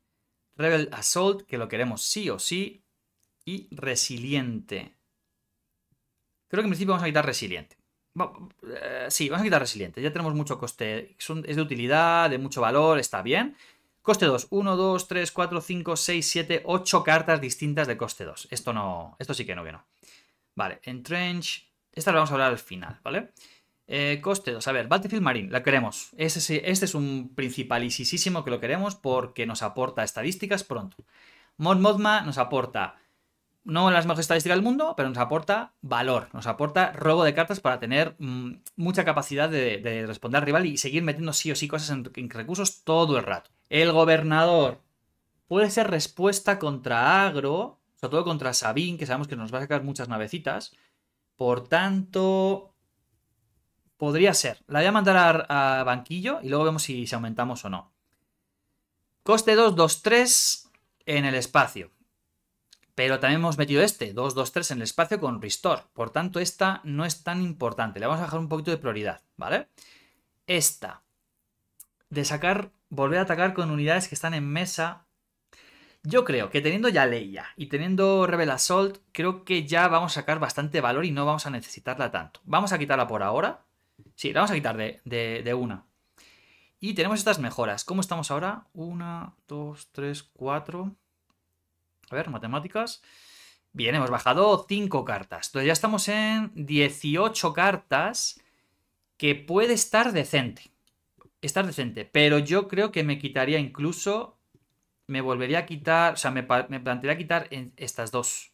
Rebel Assault, que lo queremos sí o sí y resiliente. Creo que en principio vamos a quitar resiliente. Eh, sí, vamos a quitar resiliente. Ya tenemos mucho coste. Es de utilidad, de mucho valor, está bien. Coste 2. 1, 2, 3, 4, 5, 6, 7, 8 cartas distintas de coste 2. Esto sí que no, viene. Vale, Entrench. Esta la vamos a hablar al final, ¿vale? Eh, coste 2. A ver, Battlefield Marine, la queremos. Este, este es un principalisísimo que lo queremos porque nos aporta estadísticas pronto. Mod Modma nos aporta no las mejores estadísticas del mundo, pero nos aporta valor, nos aporta robo de cartas para tener mm, mucha capacidad de, responder al rival y seguir metiendo sí o sí cosas en, recursos todo el rato. El gobernador puede ser respuesta contra agro, sobre todo contra Sabín, que sabemos que nos va a sacar muchas navecitas. Por tanto, podría ser. La voy a mandar a, banquillo y luego vemos si, si aumentamos o no. Coste 2, 2, 3 en el espacio. Pero también hemos metido este, 3 en el espacio con restore. Por tanto, esta no es tan importante. Le vamos a dejar un poquito de prioridad, ¿vale? Esta. De sacar, volver a atacar con unidades que están en mesa. Yo creo que teniendo ya Leia y teniendo Rebel Assault, creo que ya vamos a sacar bastante valor y no vamos a necesitarla tanto. Vamos a quitarla por ahora. Sí, la vamos a quitar de, de una. Y tenemos estas mejoras. ¿Cómo estamos ahora? Una, dos, tres, cuatro... A ver, matemáticas. Bien, hemos bajado 5 cartas. Entonces ya estamos en 18 cartas que puede estar decente. Estar decente. Pero yo creo que me quitaría incluso... Me volvería a quitar... O sea, me, plantearía quitar estas dos.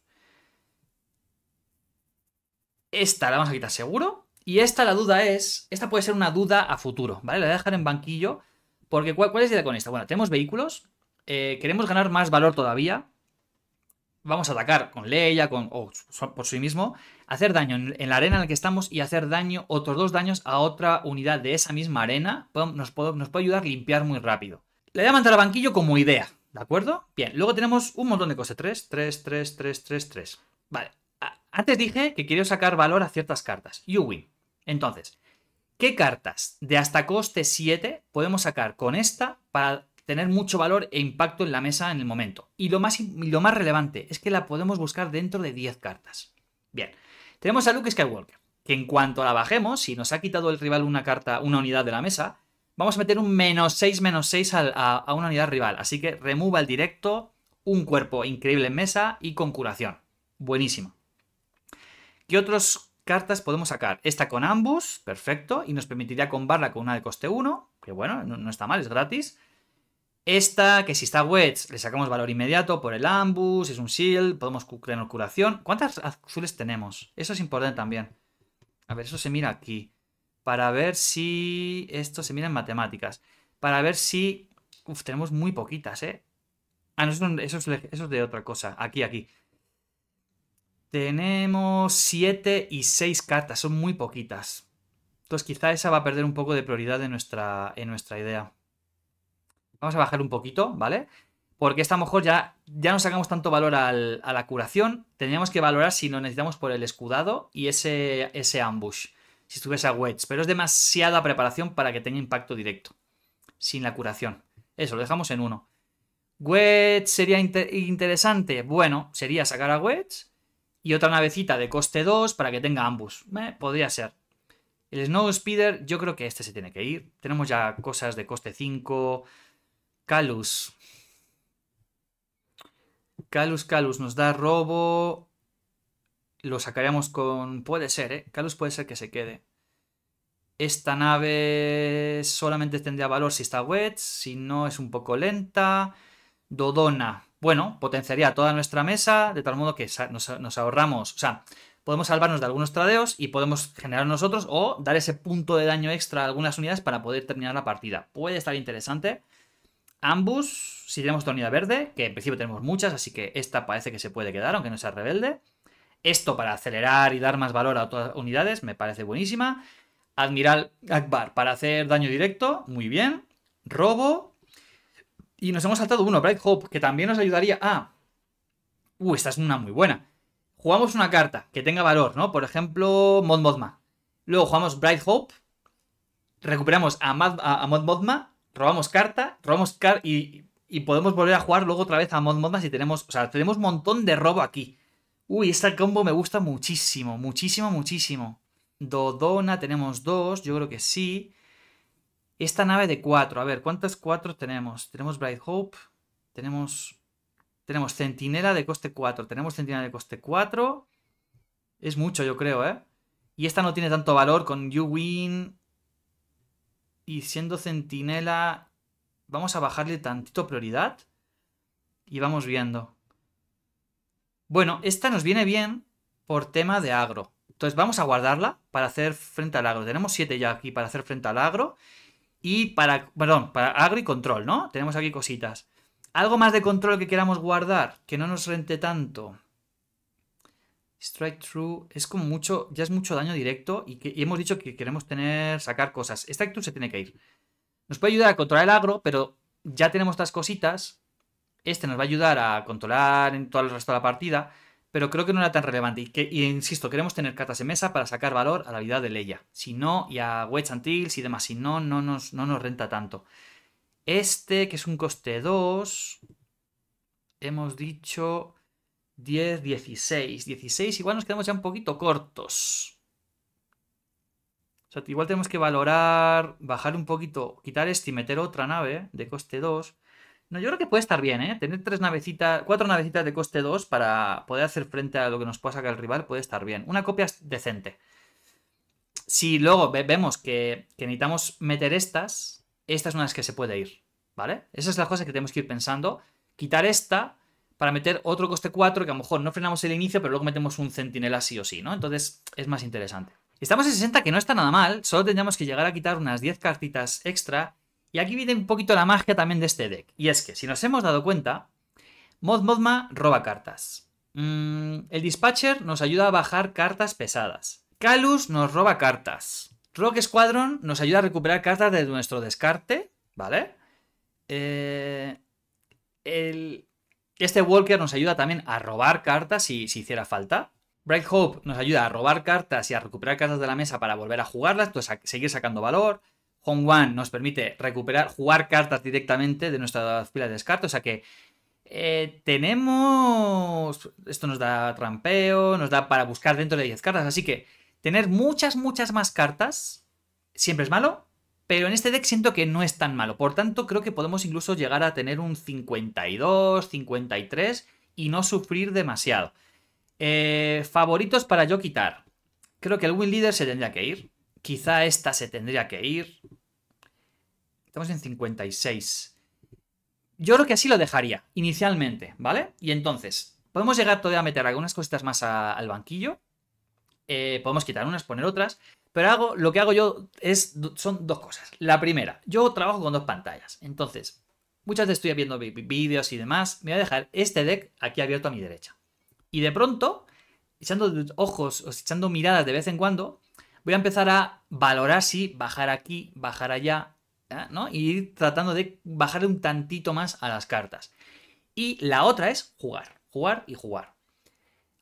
Esta la vamos a quitar seguro. Y esta la duda es... Esta puede ser una duda a futuro, ¿vale? La voy a dejar en banquillo. Porque ¿cuál, es la idea con esta? Bueno, tenemos vehículos. Eh, queremos ganar más valor todavía vamos a atacar con Leia con, o por sí mismo, hacer daño en, la arena en la que estamos y hacer daño, otros dos daños a otra unidad de esa misma arena, nos puede, ayudar a limpiar muy rápido. Le voy a al banquillo como idea, ¿de acuerdo? Bien, luego tenemos un montón de cosas, 3, 3, 3, 3, 3, 3. Vale, antes dije que quería sacar valor a ciertas cartas, you win. Entonces, ¿qué cartas de hasta coste 7 podemos sacar con esta para tener mucho valor e impacto en la mesa en el momento. Y lo más, lo más relevante es que la podemos buscar dentro de 10 cartas. Bien, tenemos a Luke Skywalker, que en cuanto la bajemos, si nos ha quitado el rival una carta, una unidad de la mesa, vamos a meter un menos 6, menos 6 a, a, una unidad rival. Así que remueva el directo, un cuerpo increíble en mesa y con curación. Buenísimo. ¿Qué otras cartas podemos sacar? Esta con ambos, perfecto, y nos permitiría combarla con una de coste 1, que bueno, no está mal, es gratis. Esta, que si está Wedge, le sacamos valor inmediato por el Ambush, es un Shield, podemos crear curación. ¿Cuántas azules tenemos? Eso es importante también. A ver, eso se mira aquí. Para ver si... Esto se mira en matemáticas. Para ver si... Uf, tenemos muy poquitas, ¿eh? Ah, no, eso es, de otra cosa. Aquí, aquí. Tenemos 7 y 6 cartas, son muy poquitas. Entonces quizá esa va a perder un poco de prioridad en nuestra, en nuestra idea vamos a bajar un poquito, ¿vale? Porque esta a lo mejor ya, ya no sacamos tanto valor al, a la curación. Tendríamos que valorar si lo necesitamos por el escudado y ese, ese ambush, si estuviese a wedge. Pero es demasiada preparación para que tenga impacto directo, sin la curación. Eso, lo dejamos en uno. Wedge sería interesante. Bueno, sería sacar a Wedge y otra navecita de coste 2 para que tenga ambush. Eh, podría ser. El Snow Speeder, yo creo que este se tiene que ir. Tenemos ya cosas de coste 5, Calus. Calus, Calus nos da robo. Lo sacaríamos con... Puede ser, ¿eh? Calus puede ser que se quede. Esta nave solamente tendría valor si está wet, si no es un poco lenta. Dodona. Bueno, potenciaría toda nuestra mesa, de tal modo que nos ahorramos. O sea, podemos salvarnos de algunos tradeos y podemos generar nosotros o dar ese punto de daño extra a algunas unidades para poder terminar la partida. Puede estar interesante. Ambus, si tenemos esta verde, que en principio tenemos muchas, así que esta parece que se puede quedar, aunque no sea rebelde. Esto para acelerar y dar más valor a otras unidades, me parece buenísima. Admiral Akbar para hacer daño directo, muy bien. Robo. Y nos hemos saltado uno, Bright Hope, que también nos ayudaría a... Uh, esta es una muy buena. Jugamos una carta que tenga valor, ¿no? Por ejemplo, Mod Modma. Luego jugamos Bright Hope. Recuperamos a, a Mod Modma robamos carta, robamos car y, podemos volver a jugar luego otra vez a Mod Modmas y tenemos, o sea, tenemos un montón de robo aquí. Uy, esta combo me gusta muchísimo, muchísimo, muchísimo. Dodona, tenemos dos, yo creo que sí. Esta nave de cuatro, a ver, ¿cuántas cuatro tenemos? Tenemos Bright Hope, tenemos... Tenemos centinela de coste 4, tenemos centinela de coste 4. Es mucho, yo creo, ¿eh? Y esta no tiene tanto valor con You Win, y siendo centinela vamos a bajarle tantito prioridad y vamos viendo. Bueno, esta nos viene bien por tema de agro. Entonces vamos a guardarla para hacer frente al agro. Tenemos 7 ya aquí para hacer frente al agro y para, perdón, para agro y control, ¿no? Tenemos aquí cositas. Algo más de control que queramos guardar, que no nos rente tanto. Strike True es como mucho, ya es mucho daño directo y, que, hemos dicho que queremos tener, sacar cosas. Strike True se tiene que ir. Nos puede ayudar a controlar el agro, pero ya tenemos estas cositas. Este nos va a ayudar a controlar en todo el resto de la partida, pero creo que no era tan relevante. Y, insisto, queremos tener cartas en mesa para sacar valor a la vida de Leia. Si no, y a Wedge Antilles y demás. Si no, no nos, no nos renta tanto. Este, que es un coste 2, hemos dicho 10, 16. 16 igual nos quedamos ya un poquito cortos. O sea, igual tenemos que valorar, bajar un poquito, quitar este y meter otra nave de coste 2. No, yo creo que puede estar bien, ¿eh? Tener tres navecitas, cuatro navecitas de coste 2 para poder hacer frente a lo que nos pueda sacar el rival puede estar bien. Una copia decente. Si luego vemos que, necesitamos meter estas, esta es una de las que se puede ir, ¿vale? Esa es la cosa que tenemos que ir pensando. Quitar esta, para meter otro coste 4 que a lo mejor no frenamos el inicio, pero luego metemos un centinela sí o sí, ¿no? Entonces es más interesante. Estamos en 60, que no está nada mal, solo tendríamos que llegar a quitar unas 10 cartitas extra. Y aquí viene un poquito la magia también de este deck. Y es que, si nos hemos dado cuenta, Mod Modma roba cartas. Mm, el Dispatcher nos ayuda a bajar cartas pesadas. Kalus nos roba cartas. Rock Squadron nos ayuda a recuperar cartas de nuestro descarte, ¿vale? Eh, el este Walker nos ayuda también a robar cartas si, si hiciera falta. Bright Hope nos ayuda a robar cartas y a recuperar cartas de la mesa para volver a jugarlas, entonces pues seguir sacando valor. Home One nos permite recuperar, jugar cartas directamente de nuestras pilas de descarte, o sea que eh, tenemos... Esto nos da trampeo, nos da para buscar dentro de 10 cartas, así que tener muchas, muchas más cartas siempre es malo, pero en este deck siento que no es tan malo. Por tanto, creo que podemos incluso llegar a tener un 52, 53 y no sufrir demasiado. Eh, favoritos para yo quitar. Creo que el win leader se tendría que ir. Quizá esta se tendría que ir. Estamos en 56. Yo creo que así lo dejaría, inicialmente, ¿vale? Y entonces, podemos llegar todavía a meter algunas cositas más al banquillo. Eh, podemos quitar unas, poner otras. Pero hago, lo que hago yo es, son dos cosas. La primera, yo trabajo con dos pantallas. Entonces, muchas veces estoy viendo vídeos y demás. Me voy a dejar este deck aquí abierto a mi derecha. Y de pronto, echando ojos o echando miradas de vez en cuando, voy a empezar a valorar si bajar aquí, bajar allá, ¿no? Y ir tratando de bajar un tantito más a las cartas. Y la otra es jugar, jugar y jugar.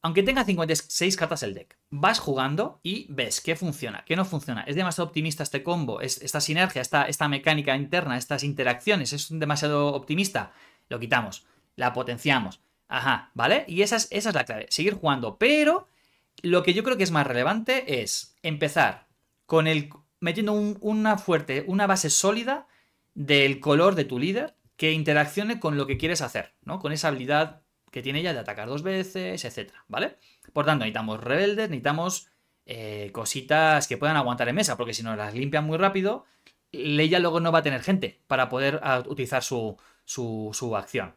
Aunque tenga 56 cartas el deck, vas jugando y ves qué funciona, qué no funciona. Es demasiado optimista este combo, es, esta sinergia, esta, esta mecánica interna, estas interacciones, es demasiado optimista. Lo quitamos, la potenciamos. Ajá, ¿vale? Y esa es, es la clave, seguir jugando. Pero lo que yo creo que es más relevante es empezar con el metiendo una fuerte, una base sólida del color de tu líder que interaccione con lo que quieres hacer, ¿no? Con esa habilidad que tiene ella de atacar dos veces, etc. ¿Vale? Por tanto, necesitamos rebeldes, necesitamos eh, cositas que puedan aguantar en mesa, porque si no las limpian muy rápido, ella luego no va a tener gente para poder ah, utilizar su, acción.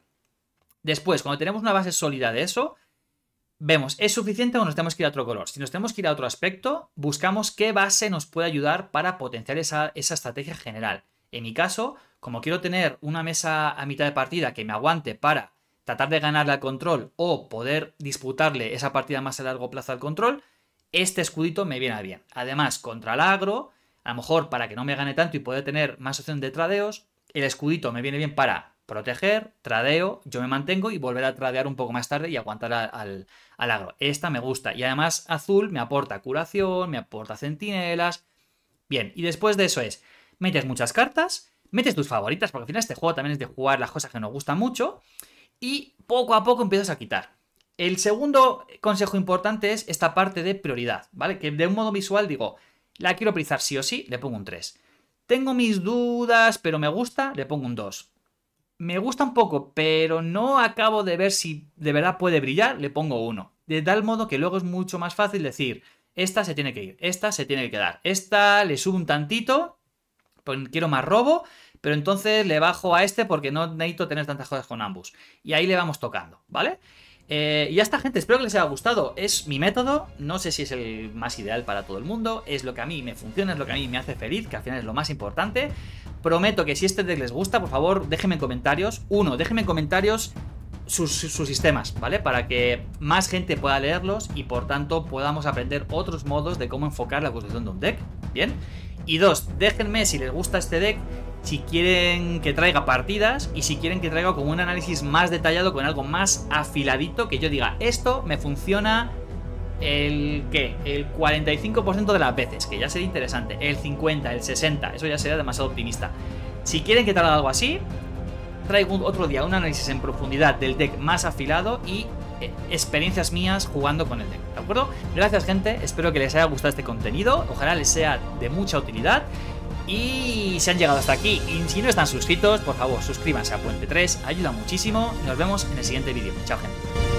Después, cuando tenemos una base sólida de eso, vemos, ¿es suficiente o nos tenemos que ir a otro color? Si nos tenemos que ir a otro aspecto, buscamos qué base nos puede ayudar para potenciar esa estrategia general. En mi caso, como quiero tener una mesa a mitad de partida que me aguante para tratar de ganarle al control o poder disputarle esa partida más a largo plazo al control, este escudito me viene bien. Además, contra el agro, a lo mejor para que no me gane tanto y poder tener más opción de tradeos, el escudito me viene bien para proteger, tradeo, yo me mantengo y volver a tradear un poco más tarde y aguantar al, agro. Esta me gusta. Y además, azul me aporta curación, me aporta centinelas. Bien, y después de eso es, metes muchas cartas, metes tus favoritas, porque al final este juego también es de jugar las cosas que nos gustan mucho y poco a poco empiezas a quitar. El segundo consejo importante es esta parte de prioridad, ¿vale? Que de un modo visual digo, la quiero priorizar sí o sí, le pongo un 3. Tengo mis dudas, pero me gusta, le pongo un 2. Me gusta un poco, pero no acabo de ver si de verdad puede brillar, le pongo 1. De tal modo que luego es mucho más fácil decir, esta se tiene que ir, esta se tiene que quedar, esta le subo un tantito, pues quiero más robo, pero entonces le bajo a este porque no necesito tener tantas cosas con ambos. Y ahí le vamos tocando, ¿vale? Eh, y ya está, gente. Espero que les haya gustado. Es mi método. No sé si es el más ideal para todo el mundo. Es lo que a mí me funciona, es lo que a mí me hace feliz, que al final es lo más importante. Prometo que si este deck les gusta, por favor, déjenme en comentarios. Uno, déjenme en comentarios sus, sistemas, ¿vale? Para que más gente pueda leerlos y por tanto podamos aprender otros modos de cómo enfocar la construcción de un deck. Bien. Y dos, déjenme si les gusta este deck si quieren que traiga partidas y si quieren que traiga como un análisis más detallado, con algo más afiladito, que yo diga, esto me funciona el qué, el 45% de las veces, que ya sería interesante, el 50, el 60, eso ya sería demasiado optimista. Si quieren que traiga algo así, traigo otro día un análisis en profundidad del deck más afilado y eh, experiencias mías jugando con el deck, ¿de acuerdo? Gracias gente, espero que les haya gustado este contenido, ojalá les sea de mucha utilidad y se han llegado hasta aquí y si no están suscritos, por favor suscríbanse a Puente 3, ayuda muchísimo. Nos vemos en el siguiente vídeo. Chao gente.